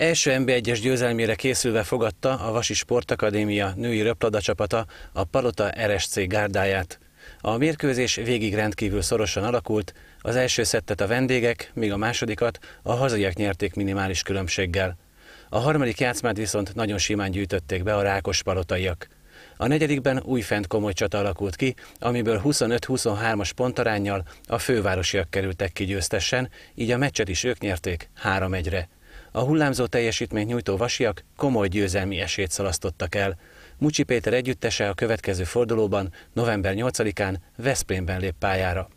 Első NB1-es győzelmére készülve fogadta a Vasi Sportakadémia női röplada csapata a Palota RSC gárdáját. A mérkőzés végig rendkívül szorosan alakult, az első szettet a vendégek, míg a másodikat a hazaiak nyerték minimális különbséggel. A harmadik játszmát viszont nagyon simán gyűjtötték be a rákos palotaiak. A negyedikben újfent komoly csata alakult ki, amiből 25-23-as pontarányjal a fővárosiak kerültek ki győztesen, így a meccset is ők nyerték 3-1-re. A hullámzó teljesítményt nyújtó vasiak komoly győzelmi esélyt szalasztottak el. Mucsi Péter együttese a következő fordulóban, november 8-án Veszprémben lép pályára.